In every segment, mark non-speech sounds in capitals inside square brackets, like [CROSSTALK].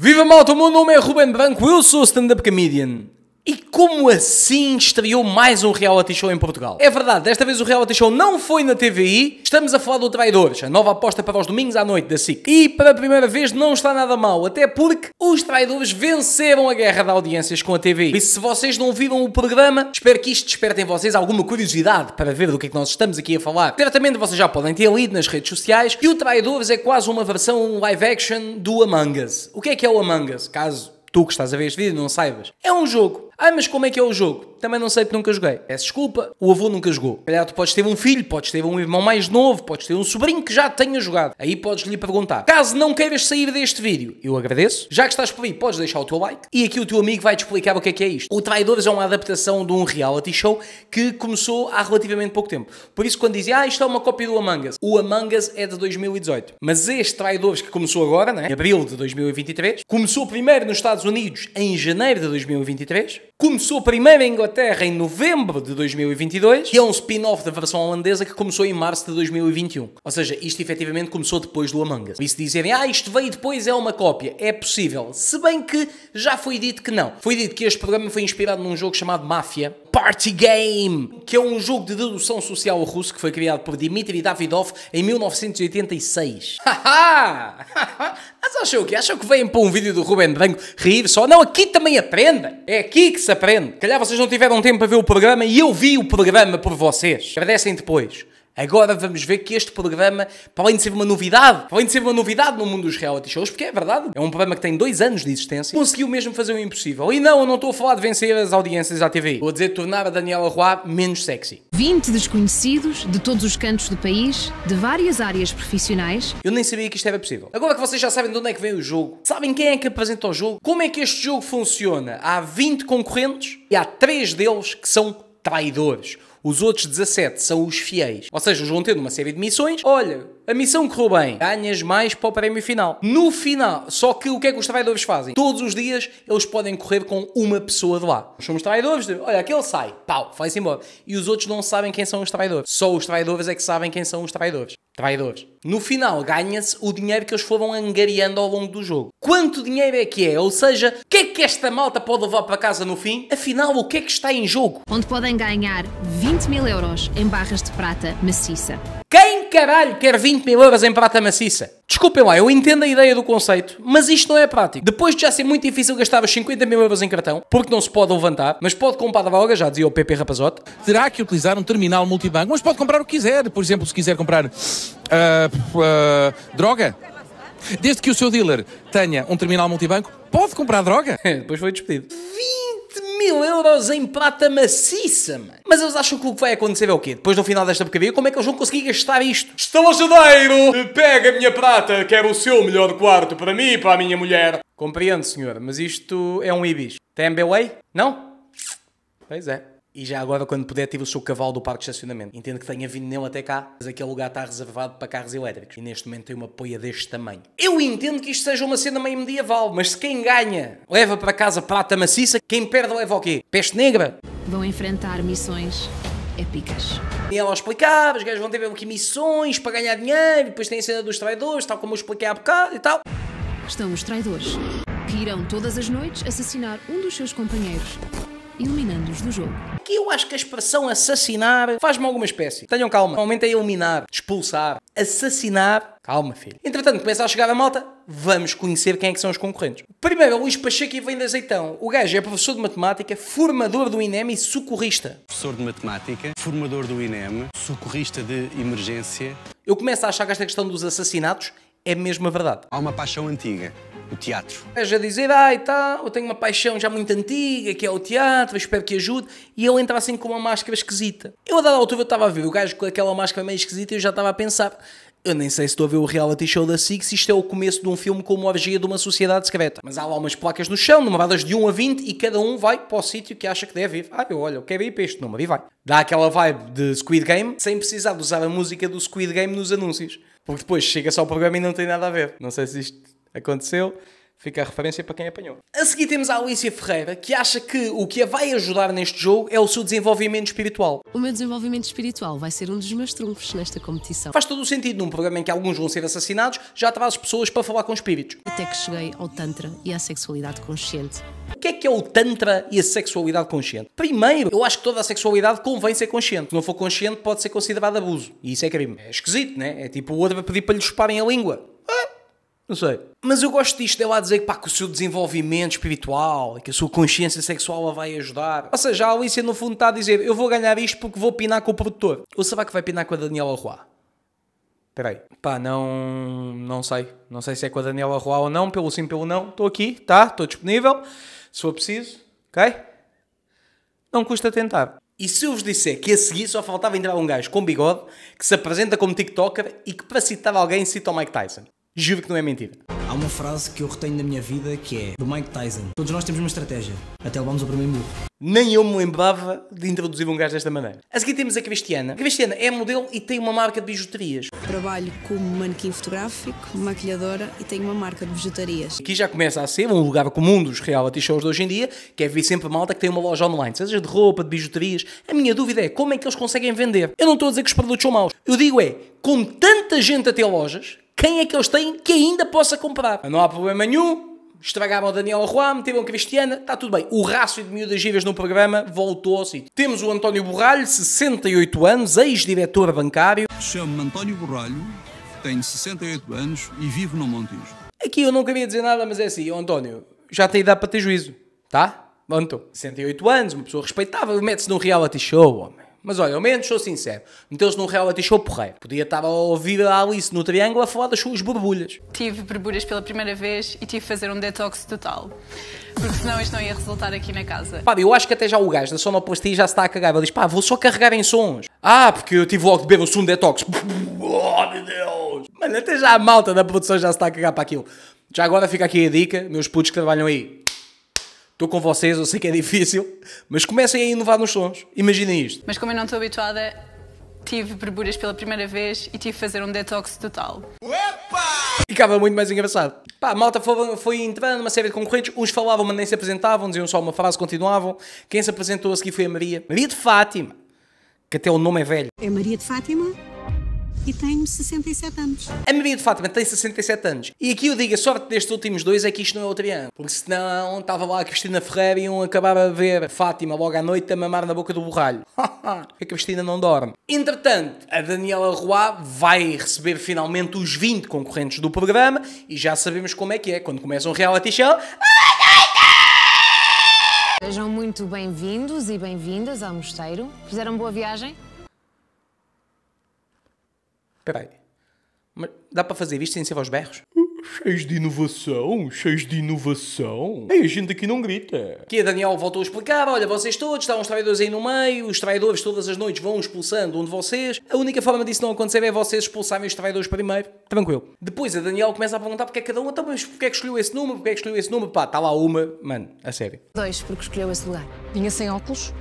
Viva malta, o meu nome é Ruben Branco, eu sou stand-up comedian. E como assim estreou mais um reality show em Portugal? É verdade, desta vez o reality show não foi na TVI, estamos a falar do Traidores, a nova aposta para os domingos à noite da SIC. E para a primeira vez não está nada mal, até porque os Traidores venceram a guerra de audiências com a TVI. E se vocês não viram o programa, espero que isto desperte em vocês alguma curiosidade para ver do que é que nós estamos aqui a falar. Certamente vocês já podem ter lido nas redes sociais que o Traidores é quase uma versão live action do Among Us. O que é que é o Among Us? Caso tu que estás a ver este vídeo não saibas. É um jogo ah, mas como é que é o jogo? Também não sei porque nunca joguei. Peço desculpa, o avô nunca jogou. Calhar tu podes ter um filho, podes ter um irmão mais novo, podes ter um sobrinho que já tenha jogado. Aí podes lhe perguntar. Caso não queiras sair deste vídeo, eu agradeço. Já que estás por aí, podes deixar o teu like e aqui o teu amigo vai-te explicar o que é que é isto. O Traidores é uma adaptação de um reality show que começou há relativamente pouco tempo. Por isso quando dizem, ah, isto é uma cópia do Among Us. O Among Us é de 2018. Mas este Traidores que começou agora, né, em abril de 2023, começou primeiro nos Estados Unidos em janeiro de 2023, começou primeiro em Inglaterra em novembro de 2022 e é um spin-off da versão holandesa que começou em março de 2021. Ou seja, isto efetivamente começou depois do Among Us. E se dizerem, ah, isto veio depois, é uma cópia, é possível. Se bem que já foi dito que não. Foi dito que este programa foi inspirado num jogo chamado Máfia, Party Game, que é um jogo de dedução social russo que foi criado por Dmitry Davidov em 1986. [LAUGHS] [LAUGHS] Mas o que? Acham que vêm para um vídeo do Ruben Branco rir só? Não, aqui também aprendem. É aqui que se aprende. Calhar vocês não tiveram tempo para ver o programa e eu vi o programa por vocês. Agradecem depois. Agora vamos ver que este programa, para além de ser uma novidade, para além de ser uma novidade no mundo dos reality shows, porque é verdade, é um programa que tem dois anos de existência, conseguiu mesmo fazer o impossível. E não, eu não estou a falar de vencer as audiências à TV. Vou dizer tornar a Daniela Roy menos sexy. 20 desconhecidos de todos os cantos do país, de várias áreas profissionais. Eu nem sabia que isto era possível. Agora que vocês já sabem de onde é que vem o jogo, sabem quem é que apresenta o jogo, como é que este jogo funciona. Há 20 concorrentes e há 3 deles que são traidores. Os outros 17 são os fiéis. Ou seja, eles vão tendo uma série de missões. Olha, a missão correu bem. Ganhas mais para o prémio final. No final, só que o que é que os traidores fazem? Todos os dias eles podem correr com uma pessoa de lá. Nós somos traidores. De, olha, aquele sai. Pau, vai-se embora. E os outros não sabem quem são os traidores. Só os traidores é que sabem quem são os traidores traidores. No final, ganha-se o dinheiro que eles foram angariando ao longo do jogo. Quanto dinheiro é que é? Ou seja, o que é que esta malta pode levar para casa no fim? Afinal, o que é que está em jogo? Onde podem ganhar 20 mil euros em barras de prata maciça. Quem caralho quer 20 mil euros em prata maciça? Desculpem lá, eu entendo a ideia do conceito, mas isto não é prático. Depois de já ser muito difícil gastar os 50 mil euros em cartão, porque não se pode levantar, mas pode comprar da droga, já dizia o PP Rapazote. Terá que utilizar um terminal multibanco, mas pode comprar o que quiser. Por exemplo, se quiser comprar uh, uh, droga. Desde que o seu dealer tenha um terminal multibanco, pode comprar droga. [LAUGHS] Depois foi despedido. 20 mil euros em prata maciça, mano. Mas eles acham que o que vai acontecer é o quê? Depois do final desta bocadinha, como é que eles vão conseguir gastar isto? Estalajadeiro, pega a minha prata, quero é o seu melhor quarto para mim e para a minha mulher. Compreendo, senhor, mas isto é um ibis. Tem MBWay? Não? Pois é. E já agora, quando puder, tive o seu cavalo do parque de estacionamento. Entendo que tenha vindo nele até cá, mas aquele lugar está reservado para carros elétricos. E neste momento tem uma poia deste tamanho. Eu entendo que isto seja uma cena meio medieval, mas se quem ganha leva para casa prata maciça, quem perde leva o quê? Peste negra? Vão enfrentar missões épicas. E ela explicar, os gajos vão ter mesmo que missões para ganhar dinheiro, depois tem a cena dos traidores, tal como eu expliquei há bocado e tal. Estão os traidores, que irão todas as noites assassinar um dos seus companheiros, iluminando os do jogo. Aqui eu acho que a expressão assassinar faz-me alguma espécie. Tenham calma. Normalmente é eliminar, expulsar, assassinar. Calma, filho. Entretanto, começa a chegar a malta. Vamos conhecer quem é que são os concorrentes. Primeiro é Luís Pacheco e vem de Azeitão. O gajo é professor de matemática, formador do INEM e socorrista. Professor de matemática, formador do INEM, socorrista de emergência. Eu começo a achar que esta questão dos assassinatos é mesmo a verdade. Há uma paixão antiga o teatro? Às vezes dizer, ah, e tal, eu tenho uma paixão já muito antiga, que é o teatro, espero que ajude. E ele entrava assim com uma máscara esquisita. Eu, a dada altura, eu estava a ver o gajo com aquela máscara meio esquisita e eu já estava a pensar, eu nem sei se estou a ver o reality show da SIG se isto é o começo de um filme como uma orgia de uma sociedade secreta. Mas há lá umas placas no chão, numeradas de 1 a 20, e cada um vai para o sítio que acha que deve ir. Ah, eu olho, eu quero ir para este número e vai. Dá aquela vibe de Squid Game sem precisar de usar a música do Squid Game nos anúncios. Porque depois chega só ao programa e não tem nada a ver. Não sei se isto Aconteceu, fica a referência para quem apanhou. A seguir temos a Alicia Ferreira, que acha que o que a vai ajudar neste jogo é o seu desenvolvimento espiritual. O meu desenvolvimento espiritual vai ser um dos meus trunfos nesta competição. Faz todo o sentido num programa em que alguns vão ser assassinados, já traz pessoas para falar com espíritos. Até que cheguei ao Tantra e à sexualidade consciente. O que é que é o Tantra e a sexualidade consciente? Primeiro, eu acho que toda a sexualidade convém ser consciente. Se não for consciente, pode ser considerado abuso. E isso é crime. É esquisito, né? É tipo o outro a pedir para lhe chuparem a língua. Não sei. Mas eu gosto disto, ela é a dizer pá, que o seu desenvolvimento espiritual e que a sua consciência sexual a vai ajudar. Ou seja, a Alicia no fundo está a dizer eu vou ganhar isto porque vou pinar com o produtor. Ou será que vai pinar com a Daniela Roy? Peraí. Pá, não. Não sei. Não sei se é com a Daniela Roy ou não, pelo sim, pelo não. Estou aqui, tá? Estou disponível. Se for preciso, ok? Não custa tentar. E se eu vos disser que a seguir só faltava entrar um gajo com bigode que se apresenta como TikToker e que para citar alguém cita o Mike Tyson? Juro que não é mentira. Há uma frase que eu retenho na minha vida que é do Mike Tyson: Todos nós temos uma estratégia, até levamos o primeiro murro. Nem eu me lembrava de introduzir um gajo desta maneira. A seguir temos a Cristiana. A Cristiana é modelo e tem uma marca de bijuterias. Trabalho como manequim fotográfico, maquilhadora e tenho uma marca de bijuterias. Aqui já começa a ser um lugar comum dos reality shows de hoje em dia, que é vir sempre malta que tem uma loja online, seja de roupa, de bijuterias. A minha dúvida é como é que eles conseguem vender. Eu não estou a dizer que os produtos são maus. Eu digo é, com tanta gente a ter lojas, quem é que eles têm que ainda possa comprar. Não há problema nenhum, estragaram o Daniel Arruá, meteram Cristiana, está tudo bem. O rácio de miúdas gíveis no programa voltou ao sítio. Temos o António Borralho, 68 anos, ex-diretor bancário. Chamo-me António Borralho, tenho 68 anos e vivo no Montijo. Aqui eu não queria dizer nada, mas é assim, António, já tem idade para ter juízo, tá? António, 68 anos, uma pessoa respeitável, mete-se num reality show, homem. Mas olha, ao menos sou sincero. Meteu-se num reality show porreiro. Podia estar a ouvir a Alice no Triângulo a falar das suas borbulhas. Tive borbulhas pela primeira vez e tive de fazer um detox total. Porque senão isto não ia resultar aqui na casa. Pá, eu acho que até já o gajo da sonoplastia já se está a cagar. Ele diz, pá, vou só carregar em sons. Ah, porque eu tive logo de beber um sumo detox. Oh, meu Deus. Mano, até já a malta da produção já se está a cagar para aquilo. Já agora fica aqui a dica, meus putos que trabalham aí. Estou com vocês, eu sei que é difícil, mas comecem a inovar nos sons. Imaginem isto. Mas como eu não estou habituada, tive berburas pela primeira vez e tive de fazer um detox total. Epa! Ficava muito mais engraçado. Pá, a malta foi, foi entrando numa série de concorrentes, uns falavam, mas nem se apresentavam, diziam só uma frase, continuavam. Quem se apresentou a seguir foi a Maria. Maria de Fátima, que até o nome é velho. É Maria de Fátima? e tenho 67 anos. A Maria de Fátima tem 67 anos. E aqui eu digo, a sorte destes últimos dois é que isto não é o triângulo. Porque senão estava lá a Cristina Ferreira e iam acabar a ver Fátima logo à noite a mamar na boca do borralho. [LAUGHS] que a Cristina não dorme. Entretanto, a Daniela Roy vai receber finalmente os 20 concorrentes do programa e já sabemos como é que é. Quando começa um reality show... Sejam muito bem-vindos e bem-vindas ao Mosteiro. Fizeram boa viagem? Espera aí. Mas dá para fazer isto sem ser aos berros? Cheios de inovação, cheios de inovação. Ei, a gente aqui não grita. Que a Daniel voltou a explicar, olha, vocês todos estão os traidores aí no meio, os traidores todas as noites vão expulsando um de vocês. A única forma disso não acontecer é vocês expulsarem os traidores primeiro. Tranquilo. Depois a Daniel começa a perguntar porque é cada um, então mas porque é que escolheu esse número, porque é que escolheu esse número? Pá, está lá uma, mano, a sério. Dois, porque escolheu esse lugar. Vinha sem óculos,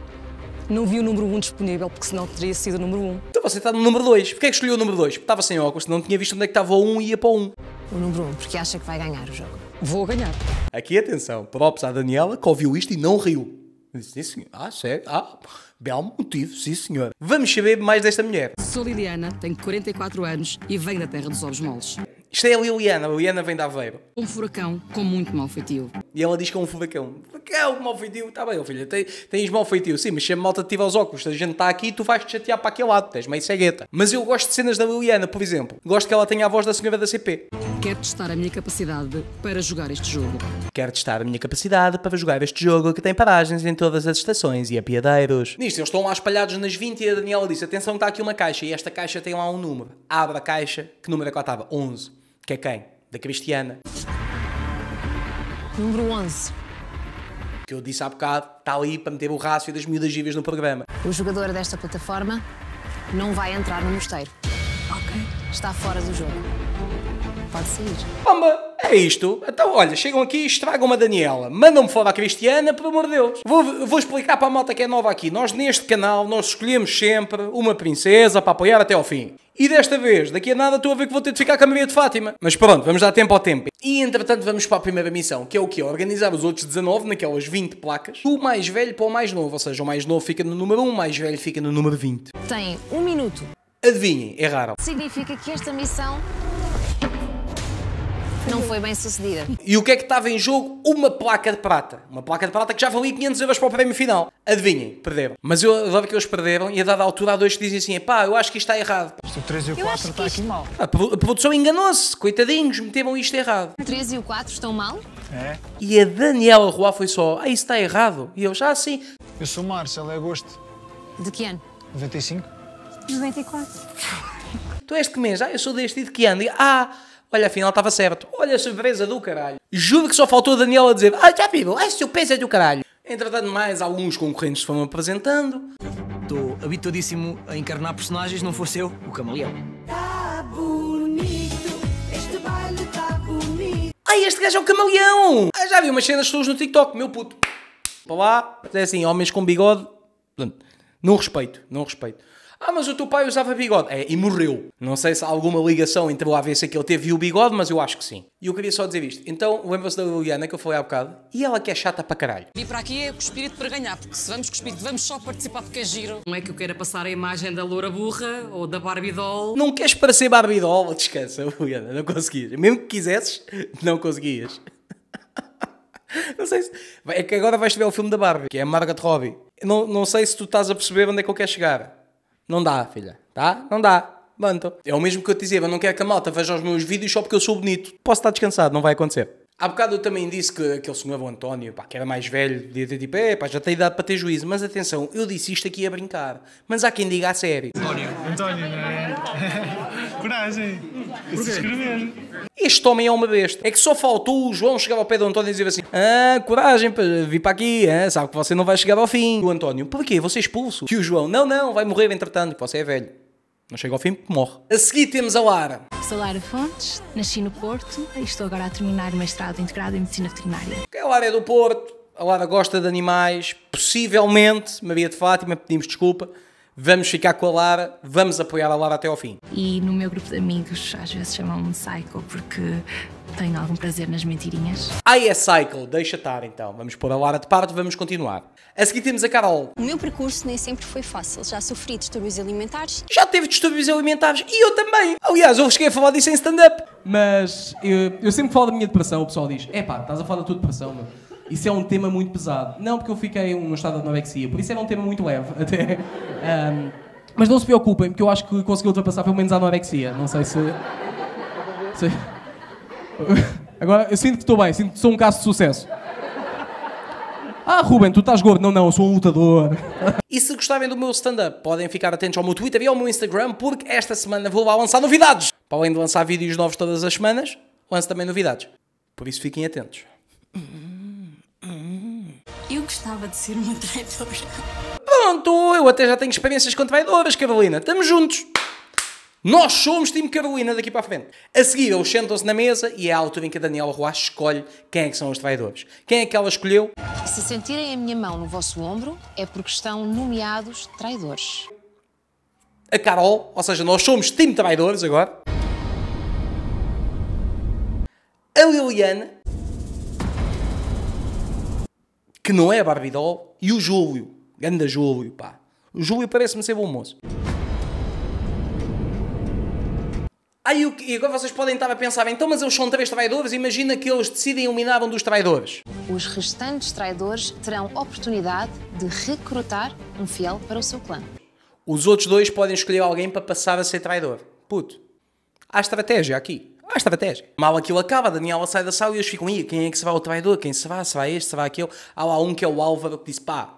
não vi o número 1 um disponível, porque senão teria sido o número 1. Um. Então você está no número 2. Porquê é que escolheu o número 2? Porque estava sem óculos, não tinha visto onde é que estava o 1 um e ia para o 1. Um. O número 1, um, porque acha que vai ganhar o jogo. Vou ganhar. Aqui, atenção, props à Daniela que ouviu isto e não riu. sim senhor, ah, sério, ah, belo motivo, sim senhor. Vamos saber mais desta mulher. Sou Liliana, tenho 44 anos e venho da terra dos ovos moles. Isto é a Liliana, a Liliana vem da Aveiro. Um furacão com muito mau feitio. E ela diz que é um furacão. Furacão, mau feitio. Está bem, filha, tens, mau feitio. Sim, mas chama malta te tiver os óculos, a gente está aqui e tu vais te chatear para aquele lado, tens meio cegueta. Mas eu gosto de cenas da Liliana, por exemplo. Gosto que ela tenha a voz da senhora da CP. Quero testar a minha capacidade para jogar este jogo. Quero testar a minha capacidade para jogar este jogo que tem paragens em todas as estações e apiadeiros. Nisto, eles estão lá espalhados nas 20 e a Daniela disse: atenção, está aqui uma caixa e esta caixa tem lá um número. Abre a caixa, que número é que lá estava? 11 que é quem? Da Cristiana. Número 11. Que eu disse há bocado, está ali para meter o rácio das miúdas gírias no programa. O jogador desta plataforma não vai entrar no mosteiro. Ok. Está fora do jogo. Pode sair. Pamba! é isto. Então, olha, chegam aqui, estragam uma Daniela, mandam-me fora a Cristiana, pelo amor de Deus. Vou, vou explicar para a malta que é nova aqui. Nós, neste canal, nós escolhemos sempre uma princesa para apoiar até ao fim. E desta vez, daqui a nada, estou a ver que vou ter de ficar com a Maria de Fátima. Mas pronto, vamos dar tempo ao tempo. E entretanto, vamos para a primeira missão, que é o quê? Organizar os outros 19 naquelas 20 placas, do mais velho para o mais novo. Ou seja, o mais novo fica no número 1, o mais velho fica no número 20. Tem um minuto. Adivinhem, erraram. Significa que esta missão não foi bem sucedida. E o que é que estava em jogo? Uma placa de prata. Uma placa de prata que já valia 500 euros para o prémio final. Adivinhem, perderam. Mas eu adoro que eles perderam e a dada altura há dois que dizem assim, pá, eu acho que isto está errado. Isto 3 e o 4 está aqui mal. A, produção enganou-se, coitadinhos, meteram isto errado. 3 e o 4 estão mal? É. E a Daniela Roá foi só, ah, isso está errado. E eu já assim. Eu sou março, ela é agosto. De que ano? 95. 94. tu és de que mês? Ah, eu sou deste e de que ano? ah, Olha, afinal estava certo. Olha a surpresa do caralho. Juro que só faltou a Daniela dizer: Ah, já vivo, se teu peso é do caralho. Entretanto, mais alguns concorrentes foram apresentando. Estou habituadíssimo a encarnar personagens, não fosse eu, o camaleão. Tá bonito, este baile tá bonito. Ai, este gajo é o camaleão! Ah, já vi umas cenas suas no TikTok, meu puto. Para lá, é assim, homens com bigode. Não respeito, não respeito. Ah, mas o teu pai usava bigode. É, e morreu. Não sei se há alguma ligação entre o AVC que ele teve e o bigode, mas eu acho que sim. E eu queria só dizer isto. Então, lembra-se da Liliana que eu falei há bocado? E ela que é chata para caralho. Vim para aqui é com o espírito para ganhar, porque se vamos com o espírito, vamos só participar porque é giro. Não é que eu queira passar a imagem da loura burra ou da Barbie doll. Não queres parecer Barbie doll? Descansa, Liliana, não conseguias. Mesmo que quisesses, não conseguias. [LAUGHS] Não sei se. É que agora vais ver o filme da Barbie, que é a Margaret Robbie. Não, não sei se tu estás a perceber onde é que eu quero chegar. Não dá, filha. Tá? Não dá. Banto. Então, é o mesmo que eu te dizia, eu não quero que a malta veja os meus vídeos só porque eu sou bonito. Posso estar descansado, não vai acontecer. Há bocado eu também disse que aquele senhor o António, pá, que era mais velho, podia ter tipo, é, pá, já tem idade para ter juízo. Mas atenção, eu disse isto aqui a brincar. Mas há quem diga a sério. António. António, não é? [LAUGHS] Coragem. Se escrever. Este homem é uma besta. É que só faltou o João chegar ao pé do António e dizer assim: Ah, coragem, vi para aqui, ah, sabe que você não vai chegar ao fim. O António, porquê? Você é expulso. que o João, não, não, vai morrer entretanto, que você é velho. Não chega ao fim morre. A seguir temos a Lara. Sou Lara Fontes, nasci no Porto e estou agora a terminar o mestrado integrado em Medicina Veterinária. A Lara é do Porto, a Lara gosta de animais, possivelmente, Maria de Fátima, pedimos desculpa vamos ficar com a Lara, vamos apoiar a Lara até ao fim. E no meu grupo de amigos, às vezes chamam-me Psycho porque tenho algum prazer nas mentirinhas. Ai é Psycho, deixa estar então. Vamos pôr a Lara de parte, vamos continuar. A seguir temos a Carol. O meu percurso nem sempre foi fácil. Já sofri distúrbios alimentares. Já teve distúrbios alimentares e eu também. Aliás, eu cheguei a falar disso em stand-up. Mas eu, eu sempre falo da minha depressão, o pessoal diz: é pá, estás a falar da tua depressão, meu. Isso é um tema muito pesado. Não porque eu fiquei num estado de anorexia, por isso era é um tema muito leve [LAUGHS] até. Um, mas não se preocupem, porque eu acho que consegui ultrapassar pelo menos a anorexia. Não sei se. se... Agora, eu sinto que estou bem, sinto que sou um caso de sucesso. Ah, Ruben, tu estás gordo. Não, não, eu sou um lutador. [LAUGHS] E se gostarem do meu stand-up, podem ficar atentos ao meu Twitter e ao meu Instagram, porque esta semana vou lá lançar novidades. Para além de lançar vídeos novos todas as semanas, lanço também novidades. Por isso fiquem atentos gostava de ser uma traidora. Pronto, eu até já tenho experiências com traidoras, Carolina. Estamos juntos. Nós somos time Carolina daqui para a frente. A seguir, eles sentam-se na mesa e é a altura em que a Daniela Roa escolhe quem é que são os traidores. Quem é que ela escolheu? Se sentirem a minha mão no vosso ombro, é porque estão nomeados traidores. A Carol, ou seja, nós somos time traidores agora. A Liliana, que não é Barbie Doll, e o Júlio. Ganda Júlio, pá. O Júlio parece-me ser bom moço. Aí o que, agora vocês podem estar a pensar, então, mas eles são três traidores, imagina que eles decidem eliminar um dos traidores. Os restantes traidores terão oportunidade de recrutar um fiel para o seu clã. Os outros dois podem escolher alguém para passar a ser traidor. Puto, há estratégia aqui. Há ah, é estratégia. Mal aquilo acaba, a Daniela sai da sala e eles ficam aí. Quem é que se vai ao traidor? Quem se vai? Se vai este? Se vai aquele? Há ah, lá um que é o Álvaro que disse, pá,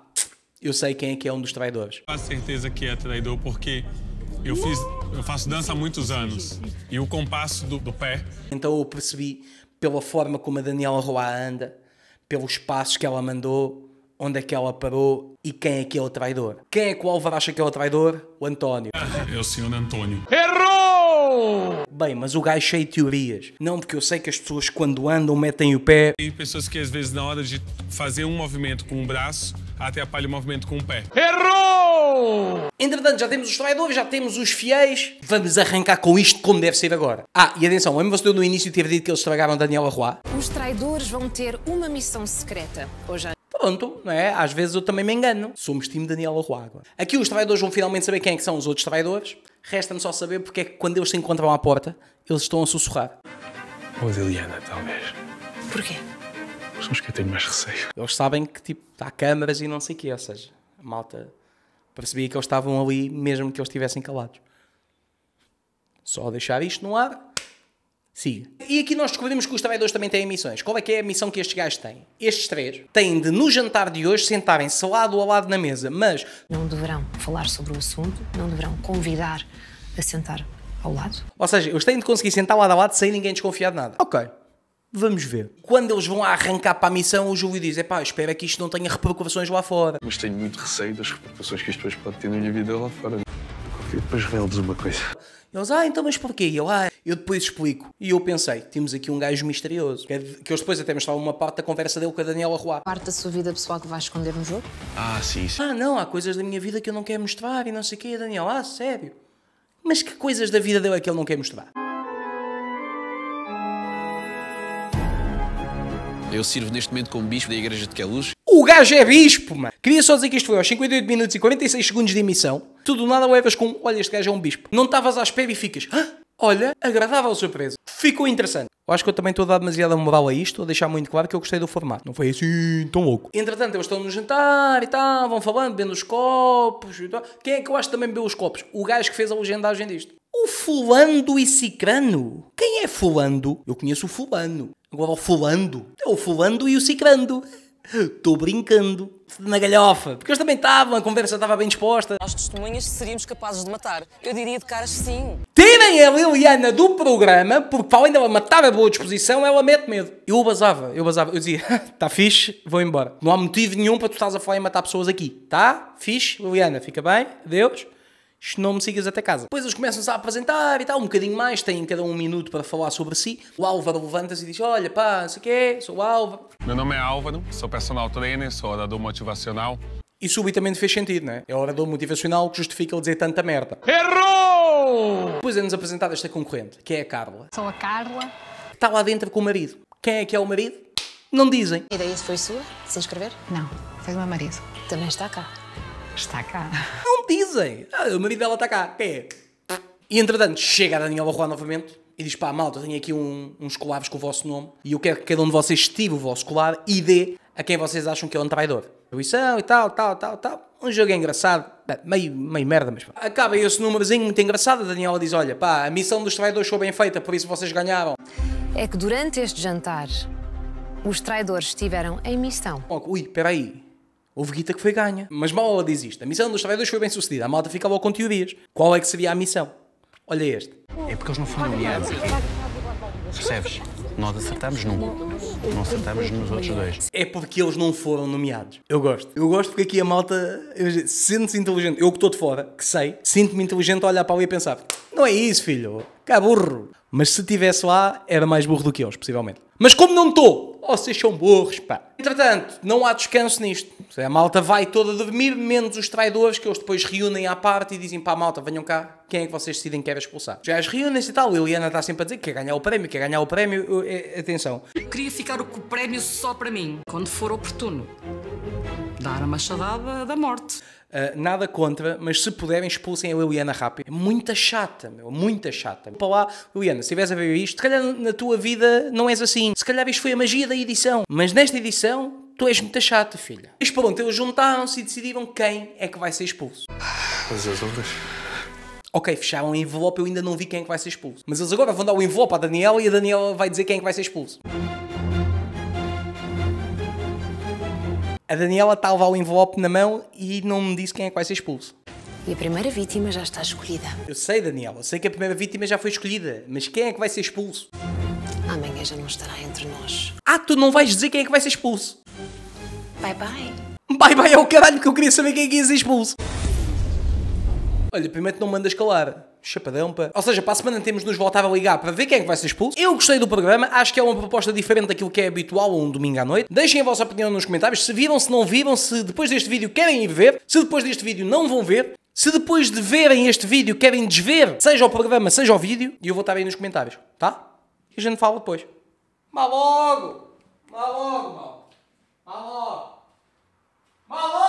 eu sei quem é que é um dos traidores. com certeza que é traidor porque eu fiz, eu faço dança há muitos anos e o compasso do, do pé. Então eu percebi pela forma como a Daniela Roa anda, pelos passos que ela mandou, onde é que ela parou e quem é que é o traidor. Quem é que o Álvaro acha que é o traidor? O António. É, o senhor António Errou! Bem, mas o gajo cheio de teorias. Não, porque eu sei que as pessoas quando andam metem o pé. Tem pessoas que às vezes na hora de fazer um movimento com o um braço, apalham o movimento com o pé. Errou! Entretanto, já temos os traidores, já temos os fiéis. Vamos arrancar com isto como deve ser agora. Ah, e atenção, lembra você no início ter dito que eles estragaram Daniel Arroy? Os traidores vão ter uma missão secreta. Hoje à Pronto, não é? Às vezes eu também me engano. Somos time Daniela Arruaga. Aqui os traidores vão finalmente saber quem é que são os outros traidores. Resta-me só saber porque é que quando eles se encontram à porta, eles estão a sussurrar. Ou a Liana talvez. Porquê? São os que eu tenho mais receio. Eles sabem que tipo, há câmaras e não sei o quê, ou seja, a malta percebia que eles estavam ali mesmo que eles estivessem calados. Só deixar isto no ar Siga. E aqui nós descobrimos que os trabalhadores também têm missões. Qual é que é a missão que estes gajos têm? Estes três têm de, no jantar de hoje, sentarem-se lado a lado na mesa, mas... Não deverão falar sobre o assunto, não deverão convidar a sentar ao lado. Ou seja, eles têm de conseguir sentar lado a lado sem ninguém desconfiar de nada. Ok. Vamos ver. Quando eles vão arrancar para a missão, o Júlio diz: é pá, espera que isto não tenha repercussões lá fora. Mas tenho muito receio das repercussões que isto depois pode ter na minha vida lá fora. Depois revelo-vos uma coisa. Eles, ah, então mas porquê? E eu, ah, eu depois explico. E eu pensei, temos aqui um gajo misterioso. Que, é que eles depois até mostravam uma parte da conversa dele com a Daniela Roá. Parte da sua vida pessoal que vai esconder no jogo? Ah, sim, sim. Ah, não, há coisas da minha vida que eu não quero mostrar e não sei o quê. E a Daniela, ah, sério? Mas que coisas da vida dele é que ele não quer mostrar? Eu sirvo neste momento como bispo da Igreja de Queluz. O gajo é bispo, mano. Queria só dizer que isto foi aos 58 minutos e 46 segundos de emissão. Tudo nada levas com, olha, este gajo é um bispo. Não estavas à espera e ficas, ah, olha, agradável surpresa. Ficou interessante. Eu acho que eu também estou a dar demasiada moral a isto, a deixar muito claro que eu gostei do formato. Não foi assim tão louco. Entretanto, eles estão no jantar e tal, vão falando, bebendo os copos e tal. Quem é que eu acho que também bebeu os copos? O gajo que fez a legendagem disto. O fulano e cicrano? Quem é fulano? Eu conheço o fulano. Agora o fulano? É o fulano e o cicrando. Estou [LAUGHS] brincando. Na galhofa. Porque eles também estavam, a conversa estava bem disposta. Nós testemunhas seríamos capazes de matar. Eu diria de caras sim. Tirem a Liliana do programa, porque para além dela matar a boa disposição, ela mete medo. Eu basava, eu basava. Eu dizia, [LAUGHS] tá fixe, vou embora. Não há motivo nenhum para tu estás a falar em matar pessoas aqui. Tá? Fixe, Liliana, fica bem. Adeus não me sigas até casa. Depois eles começam-se a apresentar e tal, um bocadinho mais, têm cada um minuto para falar sobre si. O Álvaro levanta-se e diz: Olha, pá, não sei o quê, sou o Álvaro. Meu nome é Álvaro, sou personal trainer, sou orador motivacional. E subitamente fez sentido, né? É orador motivacional que justifica ele dizer tanta merda. Errou! Depois é-nos apresentada esta concorrente, que é a Carla. Sou a Carla. Está lá dentro com o marido. Quem é que é o marido? Não dizem. daí se foi sua? se inscrever? Não, foi do meu marido. Também está cá. Está cá. Não dizem. Ah, o marido dela está cá. Quem é? E entretanto, chega a Daniela Roa novamente e diz: pá, malta, tenho aqui um, uns colares com o vosso nome e eu quero que cada um de vocês tire o vosso colar e dê a quem vocês acham que é um traidor. Juição ah, e tal, tal, tal, tal. Um jogo é engraçado, Bem, meio, meio merda, mas pá. Acaba esse númerozinho muito engraçado. A Daniela diz: olha, pá, a missão dos traidores foi bem feita, por isso vocês ganharam. É que durante este jantar, os traidores estiveram em missão. Oh, ui, peraí. Houve guita que foi ganha. Mas mal ela diz isto. A missão dos trabalhadores foi bem sucedida. A malta ficava ao com teorias. Qual é que seria a missão? Olha este. É porque eles não foram nomeados aqui. Percebes? Nós acertamos num, não acertamos nos outros dois. É porque eles não foram nomeados. Eu gosto. Eu gosto porque aqui a malta sente-se inteligente. Eu que estou de fora, que sei, sinto-me inteligente a olhar para ali e pensar: não é isso, filho, cá burro. Mas se estivesse lá, era mais burro do que eles, possivelmente. Mas como não estou, Oh, vocês são burros, pá. Entretanto, não há descanso nisto. A malta vai toda dormir, menos os traidores, que eles depois reúnem à parte e dizem, pá, malta, venham cá, quem é que vocês decidem que quer expulsar? Já as reúnem-se e tal, Liliana está sempre a dizer que quer ganhar o prémio, quer ganhar o prémio, eh, atenção. Queria ficar com o prémio só para mim, quando for oportuno. Dar a machadada da morte. Uh, nada contra, mas se puderem, expulsem a Liliana rápido. É muita chata, meu. Muita chata. Para lá, Liliana, se estiveres a ver isto, se calhar na tua vida não és assim. Se calhar isto foi a magia da edição. Mas nesta edição, tu és muita chata, filha. E pronto, eles juntaram-se e decidiram quem é que vai ser expulso. Mas as outras. Ok, fecharam o envelope, eu ainda não vi quem é que vai ser expulso. Mas eles agora vão dar o envelope à Daniela e a Daniela vai dizer quem é que vai ser expulso. A Daniela está a levar o envelope na mão e não me disse quem é que vai ser expulso. E a primeira vítima já está escolhida. Eu sei, Daniela, eu sei que a primeira vítima já foi escolhida, mas quem é que vai ser expulso? Amanhã já não estará entre nós. Ah, tu não vais dizer quem é que vai ser expulso? Bye bye. Bye bye é o caralho que eu queria saber quem é que ia ser expulso. Olha, primeiro não mandas calar chapadão para. Ou seja, para a semana temos nos voltar a ligar para ver quem é que vai ser expulso. Eu gostei do programa, acho que é uma proposta diferente daquilo que é habitual um domingo à noite. Deixem a vossa opinião nos comentários se viram, se não viram, se depois deste vídeo querem ir ver, se depois deste vídeo não vão ver. Se depois de verem este vídeo querem desver, seja o programa, seja o vídeo, e eu vou estar aí nos comentários, tá? E a gente fala depois. Má logo! Má logo, mal! Má logo! Má logo!